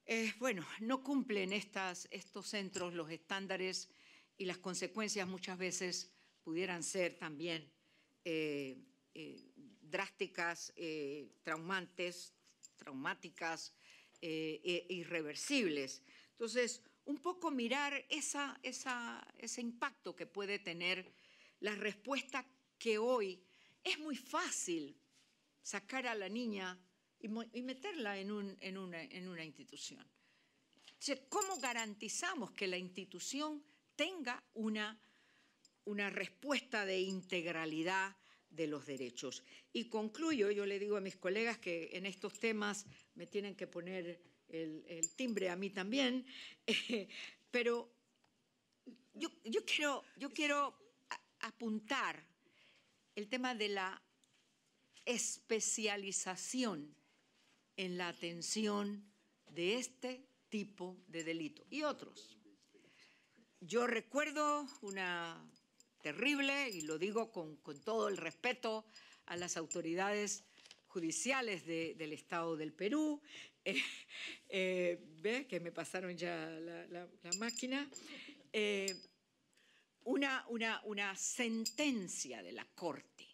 S2: eh, bueno, no cumplen estos centros los estándares y las consecuencias muchas veces pudieran ser también drásticas, traumantes, traumáticas, eh, eh, irreversibles. Entonces, un poco mirar ese impacto que puede tener la respuesta que hoy es muy fácil sacar a la niña y, meterla en, una, institución. ¿Cómo garantizamos que la institución tenga una respuesta de integralidad de los derechos? Y concluyo, yo le digo a mis colegas que en estos temas me tienen que poner el, timbre a mí también, pero yo, quiero, yo quiero apuntar el tema de la especialización en la atención de este tipo de delito y otros. Yo recuerdo una terrible, y lo digo con todo el respeto a las autoridades judiciales del Estado del Perú. Eh, eh, que me pasaron ya la, máquina? Eh, una, sentencia de la Corte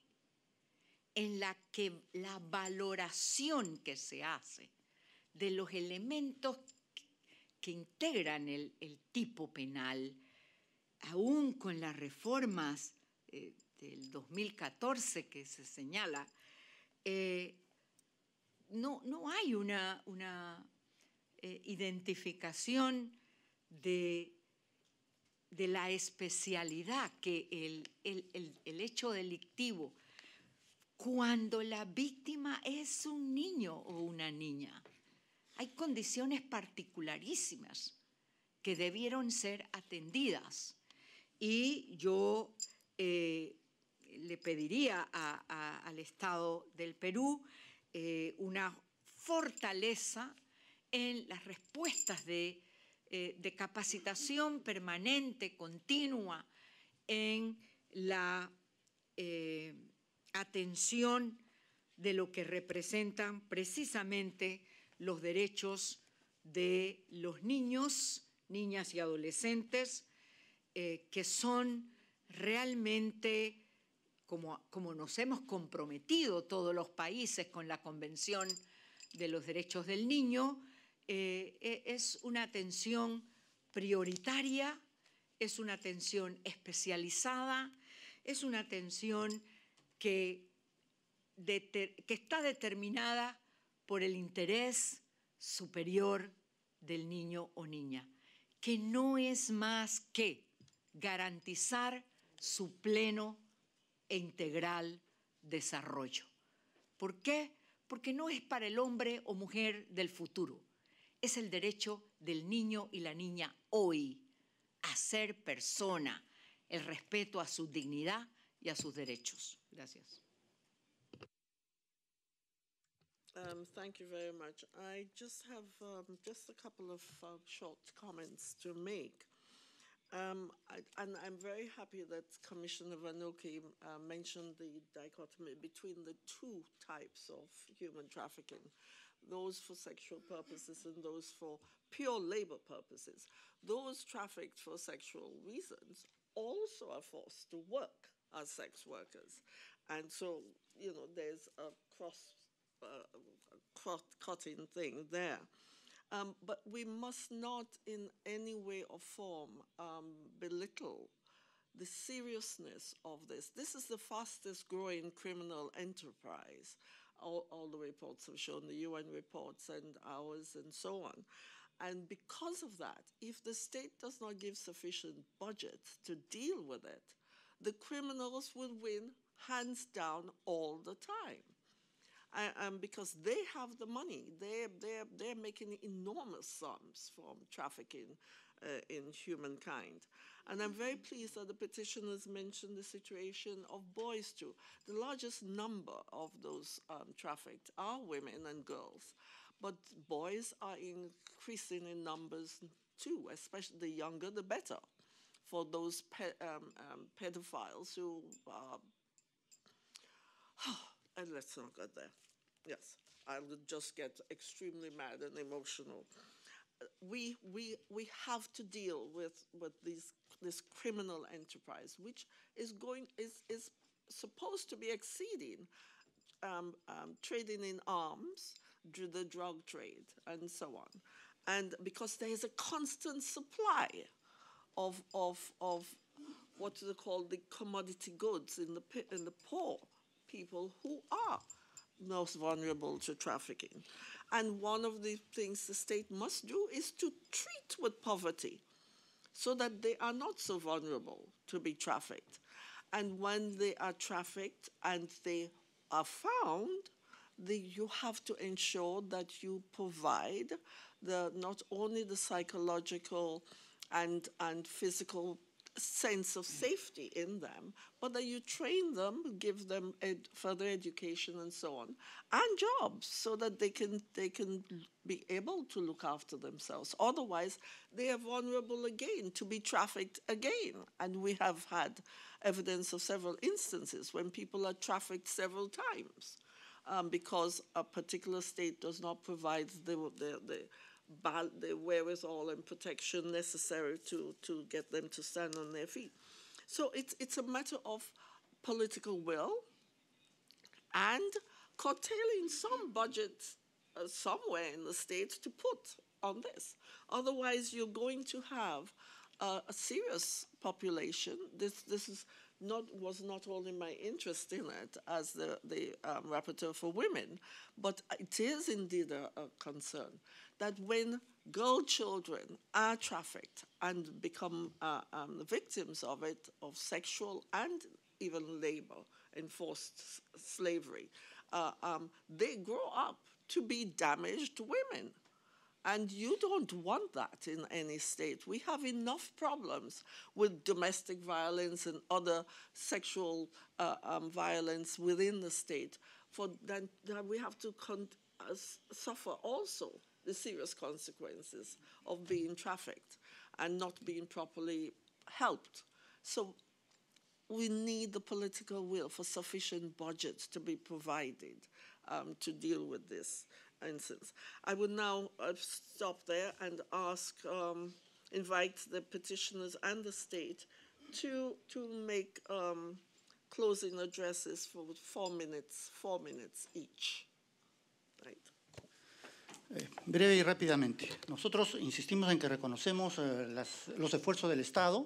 S2: en la que la valoración que se hace de los elementos que integran el, tipo penal, aún con las reformas del 2014 que se señala eh, no, no, hay una, una eh, identificación de, de, la especialidad que el, hecho delictivo, cuando la víctima es un niño o una niña, hay condiciones particularísimas que debieron ser atendidas. Y yo eh, le pediría al Estado del Perú eh, una fortaleza en las respuestas de, eh, capacitación permanente, continua, en la eh, atención de lo que representan precisamente los derechos de los niños, niñas y adolescentes, que son realmente como, nos hemos comprometido todos los países con la Convención de los Derechos del Niño, eh, eh, es una atención prioritaria, es una atención especializada, es una atención que, que está determinada por el interés superior del niño o niña, que no es más que garantizar su pleno e integral desarrollo. ¿Por qué? Porque no es para el hombre o mujer del futuro, es el derecho del niño y la niña hoy a ser persona, el respeto a su dignidad y a sus derechos. Gracias.
S1: Um, thank you very much. I just have um, just a couple of uh, short comments to make. Um, I, and I'm very happy that Commissioner Vanoki uh, mentioned the dichotomy between the two types of human trafficking, those for sexual purposes and those for pure labor purposes. Those trafficked for sexual reasons also are forced to work as sex workers. And so, you know, there's a cross, uh, cross cutting thing there. Um, but we must not in any way or form um, belittle the seriousness of this. This is the fastest growing criminal enterprise. All, all, the reports have shown, the UN reports and ours and so on. And because of that, if the state does not give sufficient budget to deal with it, the criminals will win hands down all the time um, because they have the money. They're, they're, they're making enormous sums from trafficking uh, in humankind. And I'm very pleased that the petitioners mentioned the situation of boys too. The largest number of those um, trafficked are women and girls, but boys are increasing in numbers too, especially the younger, the better, for those pe um, um, pedophiles who are and let's not go there. Yes, I would just get extremely mad and emotional. We, we, we have to deal with, with these, this criminal enterprise, which is, going, is, is supposed to be exceeding um, um, trading in arms, the drug trade, and so on. And because there is a constant supply of, of, of what is called the commodity goods in the, in the poor people who are most vulnerable to trafficking. And one of the things the state must do is to treat with poverty so that they are not so vulnerable to be trafficked. And when they are trafficked and they are found, the, you have to ensure that you provide the, not only the psychological and, and physical sense of safety in them, but that you train them, give them ed further education and so on, and jobs so that they can they can be able to look after themselves. Otherwise, they are vulnerable again to be trafficked again. And we have had evidence of several instances when people are trafficked several times um, because a particular state does not provide the, the, the the wherewithal and protection necessary to, to get them to stand on their feet. So it's, it's a matter of political will and curtailing some budget uh, somewhere in the states to put on this. Otherwise, you're going to have uh, a serious population. This, this is not was not only my interest in it as the, the um, rapporteur for women, but it is indeed a, a concern that when girl children are trafficked and become uh, um, victims of it, of sexual and even labor, enforced slavery, uh, um, they grow up to be damaged women. And you don't want that in any state. We have enough problems with domestic violence and other sexual uh, um, violence within the state for that, that we have to uh, suffer also the serious consequences of being trafficked and not being properly helped. So we need the political will for sufficient budgets to be provided um, to deal with this instance. I would now uh, stop there and ask, um, invite the petitioners and the state to, to make um, closing addresses for four minutes, four minutes each.
S3: Eh, breve y rápidamente. Nosotros insistimos en que reconocemos eh, los esfuerzos del Estado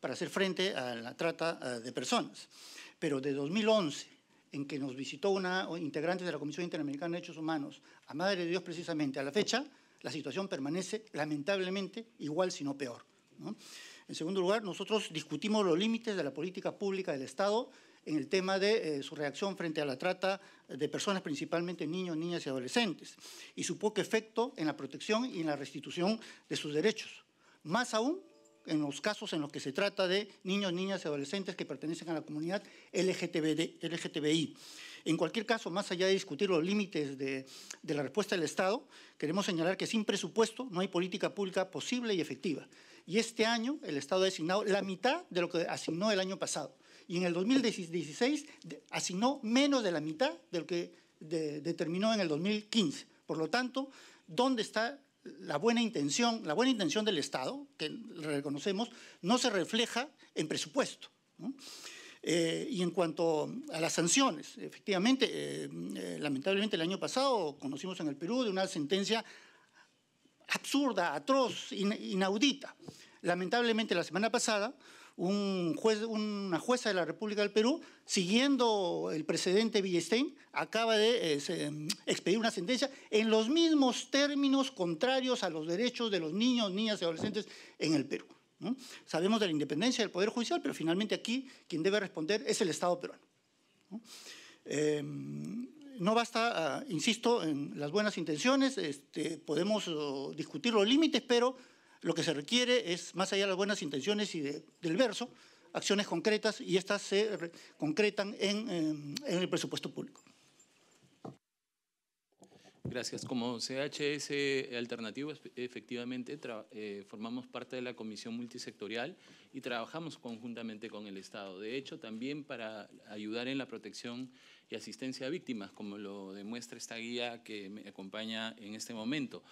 S3: para hacer frente a la trata eh, de personas. Pero de 2011, en que nos visitó una integrante de la Comisión Interamericana de Derechos Humanos, a Madre de Dios precisamente, a la fecha, la situación permanece lamentablemente igual, si no peor. En segundo lugar, nosotros discutimos los límites de la política pública del Estado en el tema de eh, su reacción frente a la trata de personas, principalmente niños, niñas y adolescentes, y su poco efecto en la protección y en la restitución de sus derechos. Más aún en los casos en los que se trata de niños, niñas y adolescentes que pertenecen a la comunidad LGTBI. En cualquier caso, más allá de discutir los límites de, de, la respuesta del Estado, queremos señalar que sin presupuesto no hay política pública posible y efectiva. Y este año el Estado ha designado la mitad de lo que asignó el año pasado y en el 2016 asignó menos de la mitad de lo que determinó en el 2015. Por lo tanto, ¿dónde está la buena intención? La buena intención del Estado, que reconocemos, no se refleja en presupuesto. Eh, y en cuanto a las sanciones, efectivamente, eh, eh, lamentablemente el año pasado conocimos en el Perú de una sentencia absurda, atroz, inaudita. Lamentablemente la semana pasada una jueza de la República del Perú, siguiendo el precedente Villestein, acaba de eh, em, expedir una sentencia en los mismos términos contrarios a los derechos de los niños, niñas y adolescentes en el Perú. Sabemos de la independencia del Poder Judicial, pero finalmente aquí quien debe responder es el Estado peruano. ¿no? Em, basta, ah, insisto, en las buenas intenciones, este, podemos oh, discutir los límites, pero lo que se requiere es, más allá de las buenas intenciones y del verso, acciones concretas y estas se concretan eh, en, el presupuesto público.
S4: Gracias. Como CHS Alternativo, efectivamente, eh, formamos parte de la comisión multisectorial y trabajamos conjuntamente con el Estado. De hecho, también para ayudar en la protección y asistencia a víctimas, como lo demuestra esta guía que me acompaña en este momento.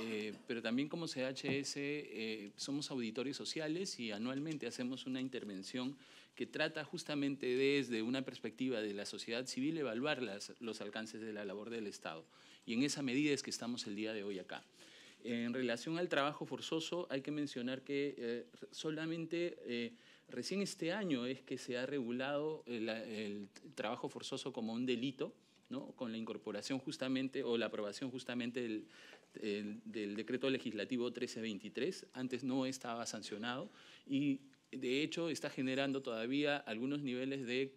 S4: Eh, pero también como CHS eh, somos auditores sociales y anualmente hacemos una intervención que trata justamente desde una perspectiva de la sociedad civil evaluar los alcances de la labor del Estado. Y en esa medida es que estamos el día de hoy acá. En relación al trabajo forzoso, hay que mencionar que eh, solamente Recién este año es que se ha regulado eh, el, trabajo forzoso como un delito, con la incorporación justamente o la aprobación justamente del, del decreto legislativo 1323. Antes no estaba sancionado y de hecho está generando todavía algunos niveles de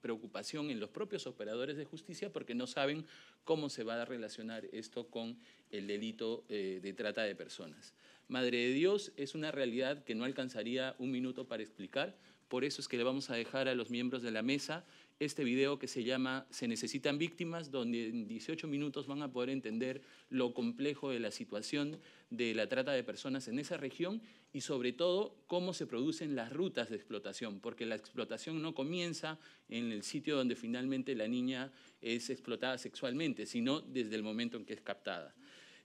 S4: preocupación en los propios operadores de justicia porque no saben cómo se va a relacionar esto con el delito eh, de trata de personas. Madre de Dios es una realidad que no alcanzaría un minuto para explicar, por eso es que le vamos a dejar a los miembros de la mesa este video que se llama Se necesitan víctimas, donde en 18 minutos van a poder entender lo complejo de la situación de la trata de personas en esa región y sobre todo cómo se producen las rutas de explotación, porque la explotación no comienza en el sitio donde finalmente la niña es explotada sexualmente, sino desde el momento en que es captada.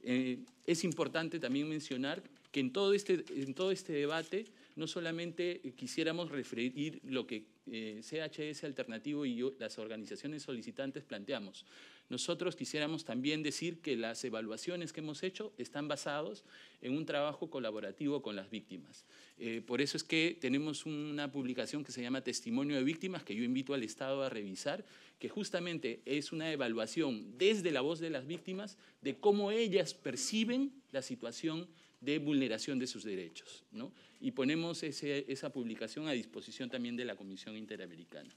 S4: Eh, es importante también mencionar que en todo este, en todo este debate no solamente quisiéramos referir lo que eh, CHS Alternativo y las organizaciones solicitantes planteamos, nosotros quisiéramos también decir que las evaluaciones que hemos hecho están basadas en un trabajo colaborativo con las víctimas. Eh, por eso es que tenemos una publicación que se llama Testimonio de Víctimas, que yo invito al Estado a revisar, que justamente es una evaluación desde la voz de las víctimas de cómo ellas perciben la situación de vulneración de sus derechos. Y ponemos esa publicación a disposición también de la Comisión Interamericana.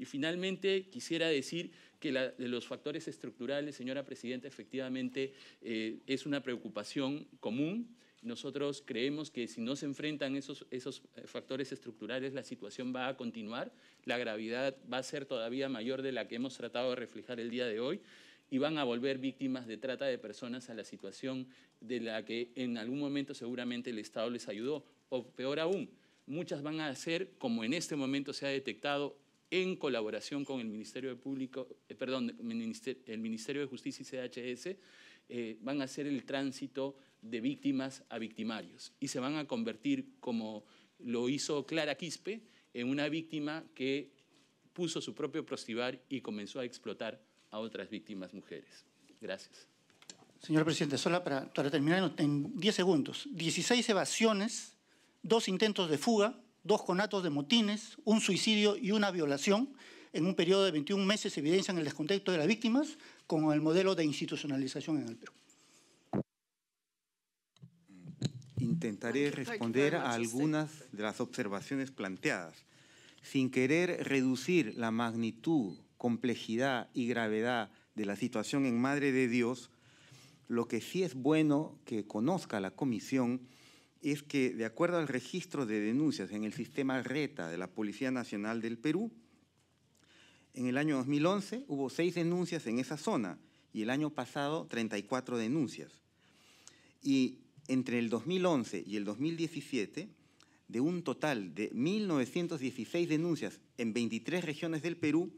S4: Y finalmente quisiera decir que de los factores estructurales, señora Presidenta, efectivamente eh, es una preocupación común. Nosotros creemos que si no se enfrentan esos, esos eh, factores estructurales, la situación va a continuar, la gravedad va a ser todavía mayor de la que hemos tratado de reflejar el día de hoy y van a volver víctimas de trata de personas a la situación de la que en algún momento seguramente el Estado les ayudó, o peor aún, muchas van a ser, como en este momento se ha detectado, en colaboración con el Ministerio de, Público, eh, el Ministerio de Justicia y CHS, eh, van a hacer el tránsito de víctimas a victimarios y se van a convertir, como lo hizo Clara Quispe, en una víctima que puso su propio prostibar y comenzó a explotar a otras víctimas mujeres. Gracias.
S3: Señor presidente, solo para, terminar en 10 segundos. 16 evasiones, dos intentos de fuga, dos conatos de motines, un suicidio y una violación en un periodo de 21 meses evidencian el descontexto de las víctimas con el modelo de institucionalización en el Perú.
S5: Intentaré responder a algunas de las observaciones planteadas. Sin querer reducir la magnitud, complejidad y gravedad de la situación en Madre de Dios, lo que sí es bueno que conozca la Comisión es que, de acuerdo al registro de denuncias en el sistema RETA de la Policía Nacional del Perú, en el año 2011 hubo seis denuncias en esa zona y el año pasado 34 denuncias. Y entre el 2011 y el 2017, de un total de 1.916 denuncias en 23 regiones del Perú,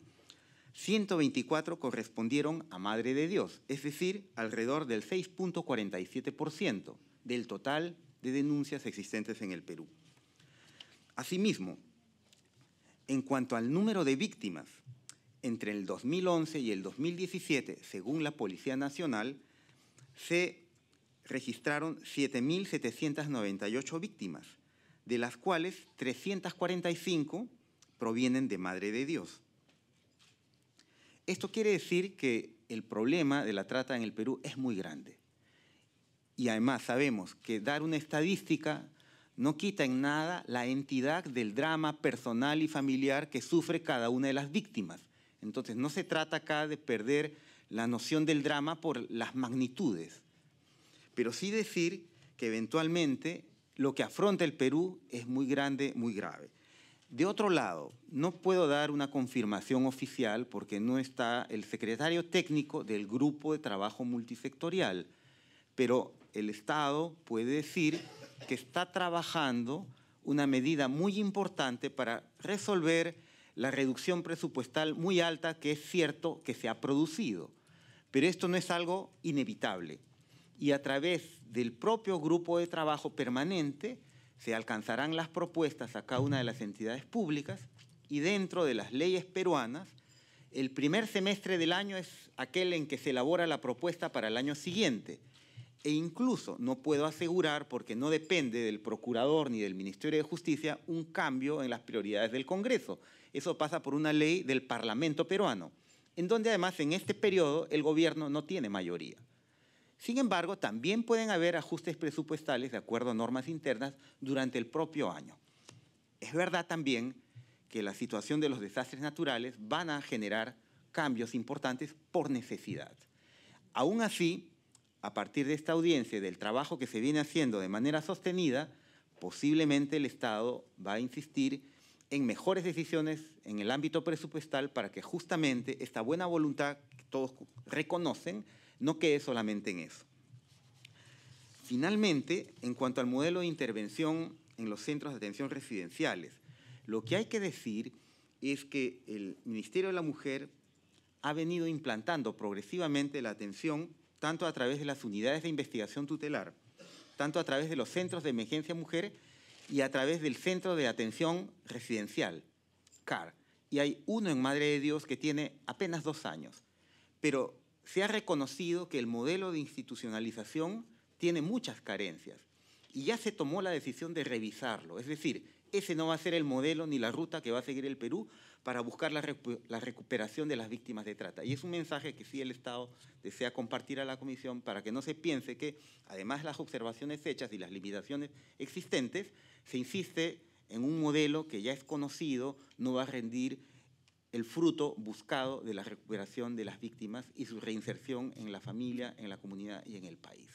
S5: 124 correspondieron a Madre de Dios, es decir, alrededor del 6.47% del total de denuncias existentes en el Perú. Asimismo, en cuanto al número de víctimas, entre el 2011 y el 2017, según la Policía Nacional, se registraron 7.798 víctimas, de las cuales 345 provienen de Madre de Dios. Esto quiere decir que el problema de la trata en el Perú es muy grande. Y además sabemos que dar una estadística no quita en nada la entidad del drama personal y familiar que sufre cada una de las víctimas. Entonces, no se trata acá de perder la noción del drama por las magnitudes, pero sí decir que eventualmente lo que afronta el Perú es muy grande, muy grave. De otro lado, no puedo dar una confirmación oficial porque no está el secretario técnico del grupo de trabajo multisectorial, pero el Estado puede decir que está trabajando una medida muy importante para resolver la reducción presupuestal muy alta que es cierto que se ha producido. Pero esto no es algo inevitable. Y a través del propio grupo de trabajo permanente se alcanzarán las propuestas a cada una de las entidades públicas y dentro de las leyes peruanas, el primer semestre del año es aquel en que se elabora la propuesta para el año siguiente e incluso no puedo asegurar, porque no depende del procurador ni del Ministerio de Justicia, un cambio en las prioridades del Congreso. Eso pasa por una ley del Parlamento peruano, en donde además en este periodo el gobierno no tiene mayoría. Sin embargo, también pueden haber ajustes presupuestales de acuerdo a normas internas durante el propio año. Es verdad también que la situación de los desastres naturales van a generar cambios importantes por necesidad. Aún así, a partir de esta audiencia y del trabajo que se viene haciendo de manera sostenida, posiblemente el Estado va a insistir en mejores decisiones en el ámbito presupuestal para que justamente esta buena voluntad que todos reconocen no quede solamente en eso. Finalmente, en cuanto al modelo de intervención en los centros de atención residenciales, lo que hay que decir es que el Ministerio de la Mujer ha venido implantando progresivamente la atención tanto a través de las unidades de investigación tutelar, tanto a través de los centros de emergencia mujer y a través del centro de atención residencial, CAR. Y hay uno en Madre de Dios que tiene apenas dos años. Pero se ha reconocido que el modelo de institucionalización tiene muchas carencias y ya se tomó la decisión de revisarlo. Es decir, ese no va a ser el modelo ni la ruta que va a seguir el Perú, para buscar la, recuperación de las víctimas de trata. Y es un mensaje que sí el Estado desea compartir a la Comisión para que no se piense que, además de las observaciones hechas y las limitaciones existentes, se insiste en un modelo que ya es conocido, no va a rendir el fruto buscado de la recuperación de las víctimas y su reinserción en la familia, en la comunidad y en el país.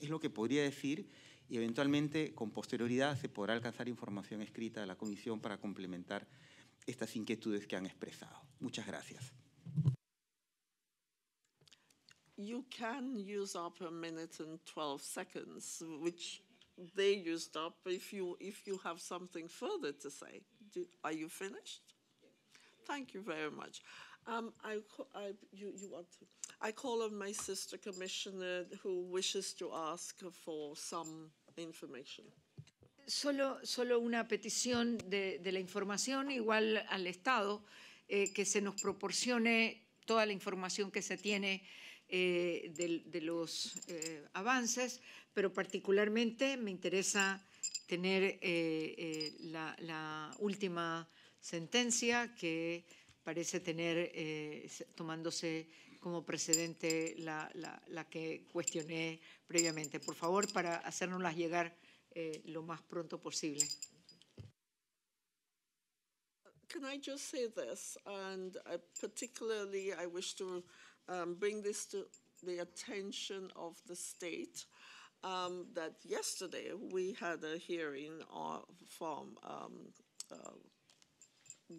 S5: Es lo que podría decir y eventualmente con posterioridad se podrá alcanzar información escrita a la Comisión para complementar estas inquietudes que han expresado. Muchas gracias.
S1: You can use up a minute and 12 seconds, which they used up if you, if you have something further to say. Do, are you finished? Thank you very much. Um, I, I, you, you want to. I call on my sister commissioner who wishes to ask for some information.
S2: solo, una petición de, la información, igual al Estado, eh, que se nos proporcione toda la información que se tiene eh, de, los eh, avances, pero particularmente me interesa tener la, última sentencia que parece tener, tomándose como precedente la, que cuestioné previamente. Por favor, para hacérnoslas llegar eh, lo más pronto posible.
S1: Can I just say this? And I particularly, I wish to um, bring this to the attention of the state. Um, that yesterday we had a hearing uh, from um,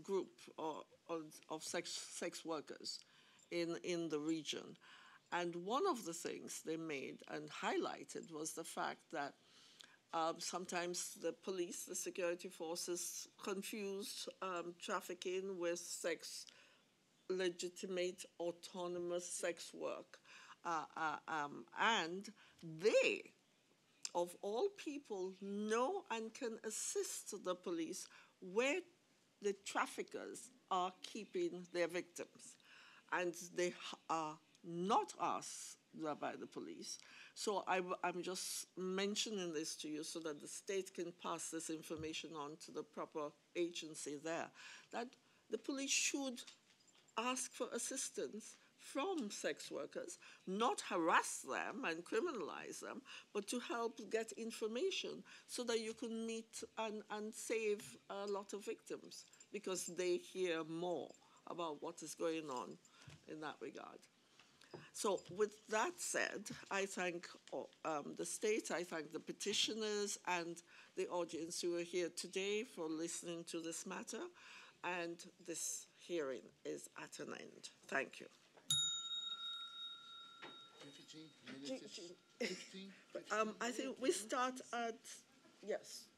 S1: group uh, of sex, sex workers in, in the region. And one of the things they made and highlighted was the fact that um, sometimes the police, the security forces, confuse um, trafficking with sex, legitimate autonomous sex work. Uh, uh, um, and they, of all people, know and can assist the police where the traffickers are keeping their victims. And they are not asked by the police. So I, am just mentioning this to you so that the state can pass this information on to the proper agency there. That the police should ask for assistance from sex workers, not harass them and criminalize them, but to help get information so that you can meet and, and save a lot of victims because they hear more about what is going on in that regard. So with that said, I thank um, the state, I thank the petitioners and the audience who are here today for listening to this matter. And this hearing is at an end. Thank you. 15, 15, 15. um, I think we start at, yes.